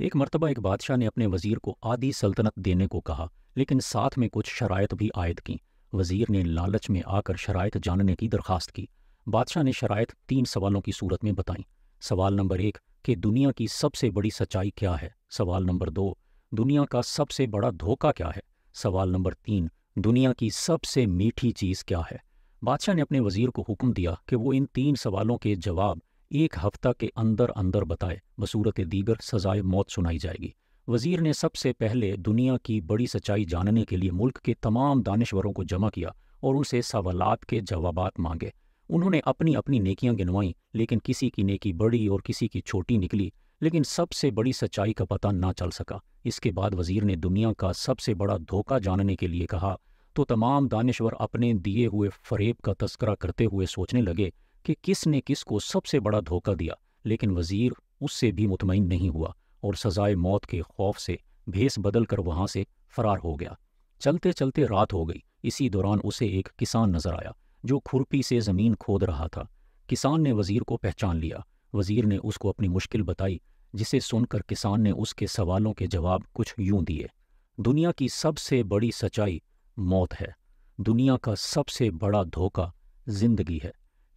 एक मरतबा एक बादशाह ने अपने वजीर को आधी सल्तनत देने को कहा लेकिन साथ में कुछ शरायत भी आयद की वजीर ने लालच में आकर शरायत जानने की दरखास्त की बादशाह ने शरायत तीन सवालों की सूरत में बताई सवाल नंबर एक कि दुनिया की सबसे बड़ी सच्चाई क्या है सवाल नंबर दो दुनिया का सबसे बड़ा धोखा क्या है सवाल नंबर तीन दुनिया की सबसे मीठी चीज़ क्या है बादशाह ने अपने वजीर को हुक्म दिया कि वो इन तीन सवालों के जवाब एक हफ्ता के अंदर अंदर बताए बसूरत दीगर सजाए मौत सुनाई जाएगी वजीर ने सबसे पहले दुनिया की बड़ी सच्चाई जानने के लिए मुल्क के तमाम दानश्वरों को जमा किया और उनसे सवालत के जवाब मांगे उन्होंने अपनी अपनी नेकियां गिनवाईं लेकिन किसी की नेकी बड़ी और किसी की छोटी निकली लेकिन सबसे बड़ी सच्चाई का पता ना चल सका इसके बाद वजीर ने दुनिया का सबसे बड़ा धोखा जानने के लिए कहा तो तमाम दानश्वर अपने दिए हुए फरेब का तस्करा करते हुए सोचने लगे कि किसने किसको सबसे बड़ा धोखा दिया लेकिन वजीर उससे भी मुतमिन नहीं हुआ और सजाए मौत के खौफ से भेस बदल कर वहां से फरार हो गया चलते चलते रात हो गई इसी दौरान उसे एक किसान नजर आया जो खुरपी से जमीन खोद रहा था किसान ने वजीर को पहचान लिया वजीर ने उसको अपनी मुश्किल बताई जिसे सुनकर किसान ने उसके सवालों के जवाब कुछ यूं दिए दुनिया की सबसे बड़ी सच्चाई मौत है दुनिया का सबसे बड़ा धोखा जिंदगी है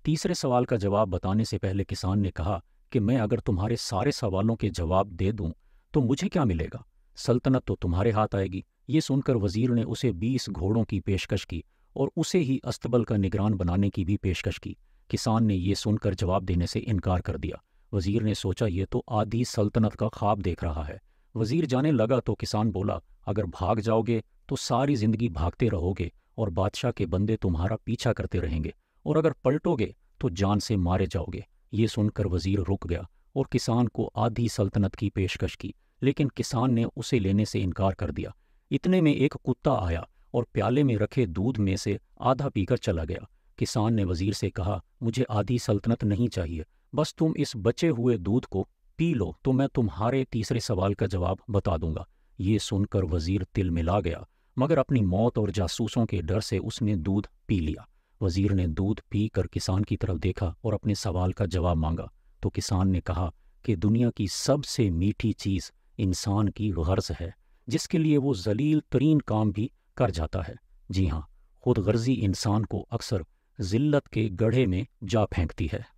तीसरे सवाल का जवाब बताने से पहले किसान ने कहा कि मैं अगर तुम्हारे सारे सवालों के जवाब दे दूं तो मुझे क्या मिलेगा सल्तनत तो तुम्हारे हाथ आएगी ये सुनकर वजीर ने उसे बीस घोड़ों की पेशकश की और उसे ही अस्तबल का निगरान बनाने की भी पेशकश की किसान ने यह सुनकर जवाब देने से इनकार कर दिया वजीर ने सोचा ये तो आधी सल्तनत का ख्वाब देख रहा है वजीर जाने लगा तो किसान बोला अगर भाग जाओगे तो सारी जिंदगी भागते रहोगे और बादशाह के बंदे तुम्हारा पीछा करते रहेंगे और अगर पलटोगे तो जान से मारे जाओगे ये सुनकर वजीर रुक गया और किसान को आधी सल्तनत की पेशकश की लेकिन किसान ने उसे लेने से इनकार कर दिया इतने में एक कुत्ता आया और प्याले में रखे दूध में से आधा पीकर चला गया किसान ने वजीर से कहा मुझे आधी सल्तनत नहीं चाहिए बस तुम इस बचे हुए दूध को पी लो तो मैं तुम्हारे तीसरे सवाल का जवाब बता दूंगा ये सुनकर वजीर तिल मिला गया मगर अपनी मौत और जासूसों के डर से उसने दूध पी लिया वजीर ने दूध पी कर किसान की तरफ देखा और अपने सवाल का जवाब मांगा तो किसान ने कहा कि दुनिया की सबसे मीठी चीज इंसान की गर्ज है जिसके लिए वो जलील तरीन काम भी कर जाता है जी हाँ खुद गर्जी इंसान को अक्सर जिल्लत के गढ़े में जा फेंकती है